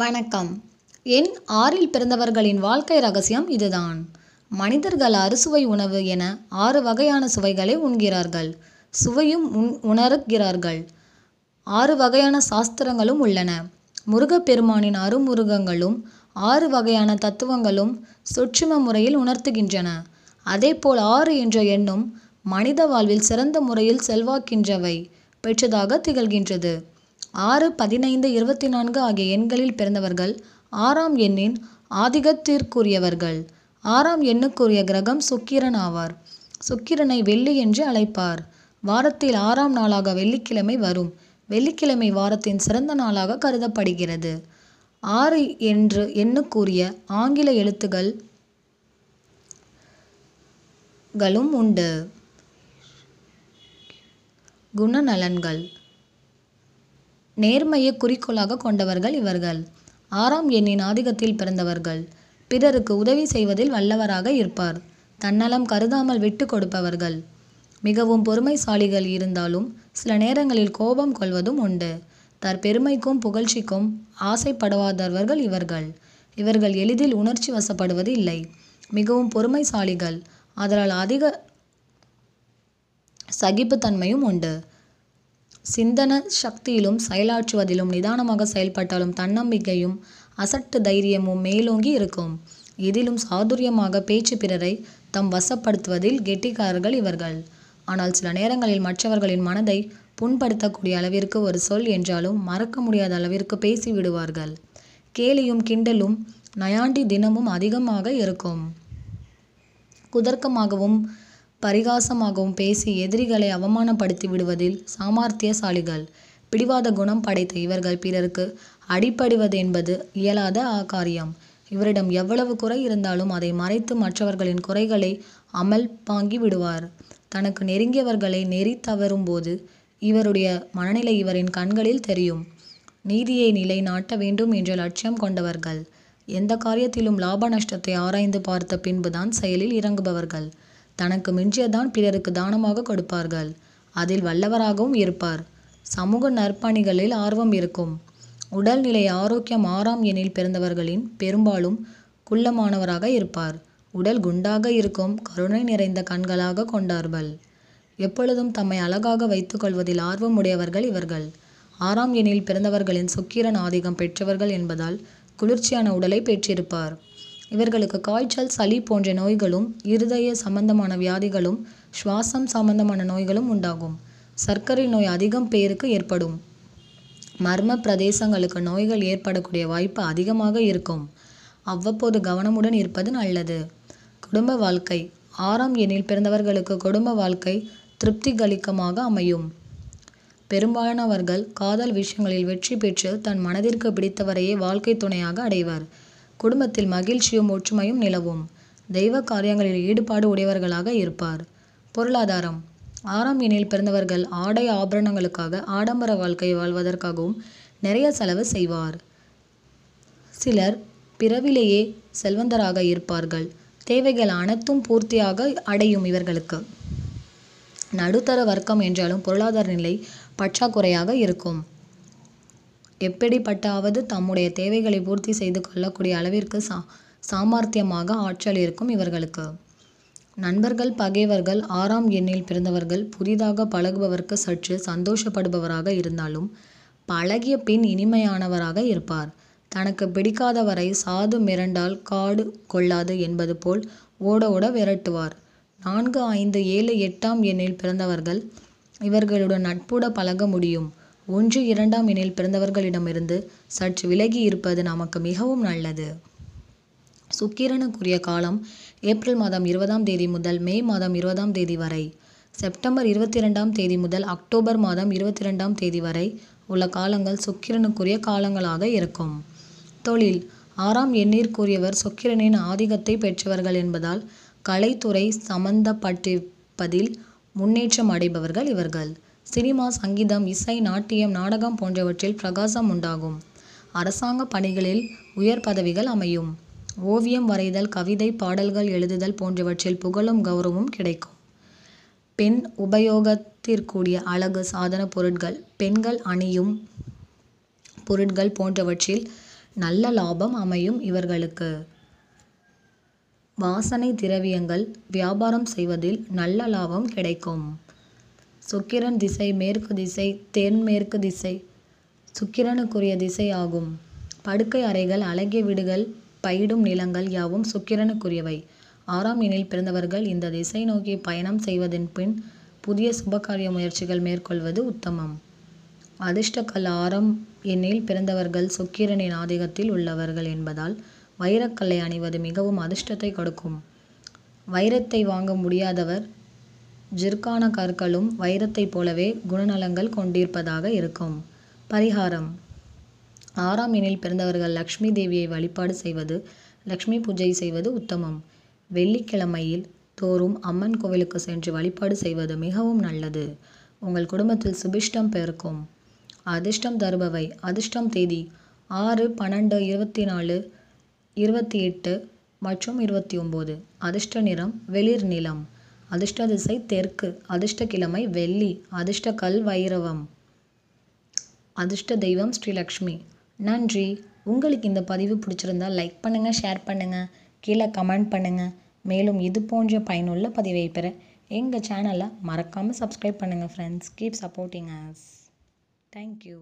வணக்கம் என் ஆறில் பிறந்தவர்களின் வாழ்க்கை ரகசியம் இதுதான் மனிதர்கள் அறுசுவை உணவு என ஆறு வகையான சுவைகளை உண்கிறார்கள் சுவையும் உணர்கிறார்கள் ஆறு வகையான சாஸ்திரங்களும் உள்ளன முருகப்பெருமானின் அருமுருகங்களும் ஆறு வகையான தத்துவங்களும் சுற்றும முறையில் உணர்த்துகின்றன அதேபோல் ஆறு என்ற எண்ணும் மனித வாழ்வில் சிறந்த முறையில் செல்வாக்கின்றவை பெற்றதாக திகழ்கின்றது ஆறு பதினைந்து இருபத்தி நான்கு ஆகிய எண்களில் பிறந்தவர்கள் ஆறாம் எண்ணின் ஆதிக்கத்திற்குரியவர்கள் ஆறாம் எண்ணுக்குரிய கிரகம் சுக்கிரன் ஆவார் சுக்கிரனை வெள்ளி என்று அழைப்பார் வாரத்தில் ஆறாம் நாளாக வெள்ளிக்கிழமை வரும் வெள்ளிக்கிழமை வாரத்தின் சிறந்த நாளாக கருதப்படுகிறது ஆறு என்று எண்ணுக்குரிய ஆங்கில எழுத்துகள் களும் உண்டு குணநலன்கள் நேர்மையை குறிக்கோளாக கொண்டவர்கள் இவர்கள் ஆறாம் எண்ணின் ஆதிக்கத்தில் பிறந்தவர்கள் பிறருக்கு உதவி செய்வதில் வல்லவராக இருப்பார் தன்னலம் கருதாமல் விட்டு கொடுப்பவர்கள் மிகவும் பொறுமைசாலிகள் இருந்தாலும் சில நேரங்களில் கோபம் கொள்வதும் உண்டு தற்பெருமைக்கும் புகழ்ச்சிக்கும் ஆசைப்படவாதவர்கள் இவர்கள் இவர்கள் எளிதில் உணர்ச்சி வசப்படுவது இல்லை மிகவும் பொறுமைசாலிகள் அதனால் அதிக சகிப்புத்தன்மையும் உண்டு சிந்தன சக்தியிலும் செயலாற்றுவதிலும் நிதானமாக செயல்பட்டாலும் தன்னம்பிக்கையும் அசட்டு தைரியமும் மேலோங்கி இருக்கும் இதிலும் சாதுரியமாக பேச்சு பிறரை தம் வசப்படுத்துவதில் கெட்டிக்காரர்கள் இவர்கள் ஆனால் சில நேரங்களில் மற்றவர்களின் மனதை புண்படுத்தக்கூடிய அளவிற்கு ஒரு சொல் என்றாலும் மறக்க முடியாத அளவிற்கு பேசி விடுவார்கள் கேலியும் கிண்டலும் நயாண்டி தினமும் அதிகமாக இருக்கும் குதர்க்கமாகவும் பரிகாசமாகவும் பேசி எதிரிகளை அவமானப்படுத்தி விடுவதில் சாமர்த்தியசாலிகள் பிடிவாத குணம் படைத்த இவர்கள் பிறருக்கு அடிப்படுவது என்பது இயலாத ஆகாரியம் இவரிடம் எவ்வளவு குறை இருந்தாலும் அதை மறைத்து மற்றவர்களின் குறைகளை அமல் பாங்கி விடுவார் தனக்கு நெருங்கியவர்களை நெறி தவறும் போது இவருடைய மனநிலை இவரின் கண்களில் தெரியும் நீதியை நிலை நாட்ட வேண்டும் என்ற லட்சியம் கொண்டவர்கள் எந்த காரியத்திலும் லாப நஷ்டத்தை ஆராய்ந்து பார்த்த பின்புதான் செயலில் இறங்குபவர்கள் தனக்கு மிஞ்சியதான் பிறருக்கு தானமாக கொடுப்பார்கள் அதில் வல்லவராகவும் இருப்பார் சமூக நற்பணிகளில் ஆர்வம் இருக்கும் உடல்நிலை ஆரோக்கியம் ஆறாம் எண்ணில் பிறந்தவர்களின் பெரும்பாலும் குள்ளமானவராக இருப்பார் உடல் குண்டாக இருக்கும் கருணை நிறைந்த கண்களாக கொண்டார்கள் எப்பொழுதும் தம்மை அழகாக வைத்துக்கொள்வதில் ஆர்வம் உடையவர்கள் இவர்கள் ஆறாம் எண்ணில் பிறந்தவர்களின் சுக்கிரன் ஆதிக்கம் பெற்றவர்கள் என்பதால் குளிர்ச்சியான உடலை பெற்றிருப்பார் இவர்களுக்கு காய்ச்சல் சளி போன்ற நோய்களும் இருதய சம்பந்தமான வியாதிகளும் சுவாசம் சம்பந்தமான நோய்களும் உண்டாகும் சர்க்கரை நோய் அதிகம் பேருக்கு ஏற்படும் மர்ம பிரதேசங்களுக்கு நோய்கள் ஏற்படக்கூடிய வாய்ப்பு அதிகமாக இருக்கும் அவ்வப்போது கவனமுடன் இருப்பது நல்லது குடும்ப வாழ்க்கை ஆறாம் எண்ணில் பிறந்தவர்களுக்கு குடும்ப வாழ்க்கை திருப்திகளிக்கமாக அமையும் பெரும்பாலானவர்கள் காதல் விஷயங்களில் வெற்றி பெற்று தன் மனதிற்கு பிடித்தவரையே வாழ்க்கை துணையாக அடைவர் குடும்பத்தில் மகிழ்ச்சியும் ஒற்றுமையும் நிலவும் தெய்வ காரியங்களில் ஈடுபாடு உடையவர்களாக இருப்பார் பொருளாதாரம் ஆறாம் எண்ணில் பிறந்தவர்கள் ஆடை ஆபரணங்களுக்காக ஆடம்பர வாழ்க்கை வாழ்வதற்காகவும் நிறைய செலவு செய்வார் சிலர் பிறவிலேயே செல்வந்தராக இருப்பார்கள் தேவைகள் அனைத்தும் பூர்த்தியாக அடையும் இவர்களுக்கு நடுத்தர வர்க்கம் என்றாலும் பொருளாதார நிலை பற்றாக்குறையாக இருக்கும் எப்படிப்பட்டாவது தம்முடைய தேவைகளை பூர்த்தி செய்து கொள்ளக்கூடிய அளவிற்கு சா சாமர்த்தியமாக ஆற்றல் இருக்கும் இவர்களுக்கு நண்பர்கள் பகைவர்கள் ஆறாம் எண்ணில் பிறந்தவர்கள் புதிதாக பழகுபவர்க்கு சற்று சந்தோஷப்படுபவராக இருந்தாலும் பழகிய பின் இனிமையானவராக இருப்பார் தனக்கு பிடிக்காதவரை சாது மிரண்டால் காடு கொள்ளாது என்பது போல் ஓட ஓட விரட்டுவார் நான்கு ஐந்து ஏழு எட்டாம் எண்ணில் பிறந்தவர்கள் இவர்களுடன் நட்புட பழக முடியும் ஒன்று இரண்டாம் எண்ணில் பிறந்தவர்களிடமிருந்து சற்று விலகி இருப்பது நமக்கு மிகவும் நல்லது சுக்கிரனுக்குரிய காலம் ஏப்ரல் மாதம் இருபதாம் தேதி முதல் மே மாதம் இருபதாம் தேதி வரை செப்டம்பர் இருபத்தி ரெண்டாம் தேதி முதல் அக்டோபர் மாதம் இருபத்தி ரெண்டாம் தேதி வரை உள்ள காலங்கள் சுக்கிரனுக்குரிய காலங்களாக இருக்கும் தொழில் ஆறாம் கூறியவர் சுக்கிரனின் ஆதிக்கத்தை பெற்றவர்கள் என்பதால் கலைத்துறை சம்பந்தப்பட்டிருப்பதில் முன்னேற்றம் அடைபவர்கள் இவர்கள் சினிமா சங்கீதம் இசை நாட்டியம் நாடகம் போன்றவற்றில் பிரகாசம் உண்டாகும் அரசாங்க பணிகளில் உயர் பதவிகள் அமையும் ஓவியம் வரைதல் கவிதை பாடல்கள் எழுதுதல் போன்றவற்றில் புகழும் கௌரவமும் கிடைக்கும் பெண் உபயோகத்திற்குரிய அழகு சாதன பொருட்கள் பெண்கள் அணியும் பொருட்கள் போன்றவற்றில் நல்ல லாபம் அமையும் இவர்களுக்கு வாசனை திரவியங்கள் வியாபாரம் செய்வதில் நல்ல லாபம் கிடைக்கும் சுக்கிரன் திசை மேற்கு திசை தென்மேற்கு திசை சுக்கிரனுக்குரிய திசை ஆகும் படுக்கை அறைகள் அழகிய வீடுகள் பயிடும் நிலங்கள் யாவும் சுக்கிரனுக்குரியவை ஆறாம் எண்ணில் பிறந்தவர்கள் இந்த திசை நோக்கி பயணம் செய்வதன் பின் புதிய சுபகாரிய முயற்சிகள் மேற்கொள்வது உத்தமம் அதிர்ஷ்டக்கல் ஆறாம் எண்ணில் பிறந்தவர்கள் சுக்கிரனின் ஆதிகத்தில் உள்ளவர்கள் என்பதால் வைரக்கல்லை அணிவது மிகவும் அதிர்ஷ்டத்தை கொடுக்கும் வைரத்தை வாங்க முடியாதவர் ஜிர்கான கற்களும் வைரத்தைப் போலவே குணநலங்கள் கொண்டிருப்பதாக இருக்கும் பரிகாரம் ஆறாம் எண்ணில் பிறந்தவர்கள் லக்ஷ்மி தேவியை வழிபாடு செய்வது லக்ஷ்மி பூஜை செய்வது உத்தமம் வெள்ளிக்கிழமையில் தோறும் அம்மன் கோவிலுக்கு சென்று வழிபாடு செய்வது மிகவும் நல்லது உங்கள் குடும்பத்தில் சுபிஷ்டம் பெருக்கும் அதிர்ஷ்டம் தருபவை அதிர்ஷ்டம் தேதி ஆறு பன்னெண்டு இருபத்தி நாலு இருபத்தி எட்டு மற்றும் இருபத்தி ஒம்பது அதிர்ஷ்ட நிறம் வெளிர் நிலம் அதிர்ஷ்ட திசை தெற்கு அதிர்ஷ்ட கிழமை வெள்ளி அதிர்ஷ்ட கல் வைரவம் அதிர்ஷ்ட தெய்வம் ஸ்ரீலக்ஷ்மி நன்றி உங்களுக்கு இந்த பதிவு பிடிச்சிருந்தா லைக் பண்ணுங்கள் ஷேர் பண்ணுங்கள் கீழே கமெண்ட் பண்ணுங்கள் மேலும் இது போன்ற பயனுள்ள பதிவை பெற எங்கள் சேனலை மறக்காமல் சப்ஸ்கிரைப் பண்ணுங்கள் friends keep supporting us thank you